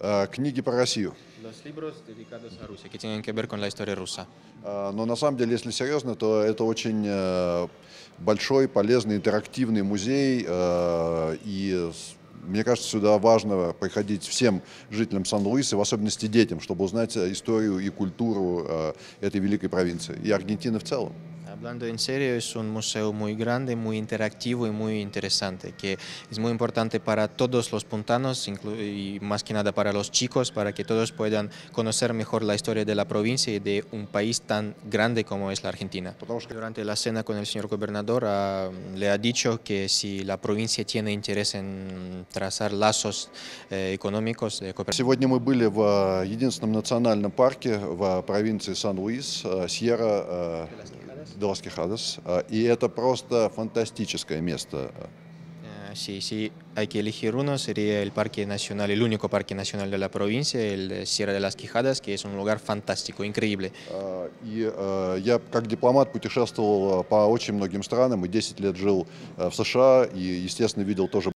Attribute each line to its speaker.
Speaker 1: Э, книги про Россию.
Speaker 2: que tienen que ver con э,
Speaker 1: Но на самом деле, если серьезно, то это очень э, большой, полезный, интерактивный музей. И мне кажется, сюда важно приходить всем жителям Сан-Луиса, в особенности детям, чтобы узнать историю и культуру этой великой провинции и Аргентины в целом.
Speaker 2: Hablando en serio, es un museo muy grande, muy interactivo y muy interesante, que es muy importante para todos los puntanos y más que nada para los chicos, para que todos puedan conocer mejor la historia de la provincia y de un país tan grande como es la Argentina. Durante la cena con el señor gobernador ah, le ha dicho que si la provincia tiene interés en trazar lazos eh, económicos de cooperación. Сегодня
Speaker 1: мы были в единственном национальном парке в провинции Сан-Луис, Долас Кихадос, и это просто фантастическое место.
Speaker 2: Sí, sí, aquí Eligiruna sería el parque nacional, el único parque nacional de la provincia, el Sierra de las Quijadas, que es un lugar fantástico, increíble.
Speaker 1: И я как дипломат путешествовал по очень многим странам, и 10 лет жил в США, и, естественно, видел тоже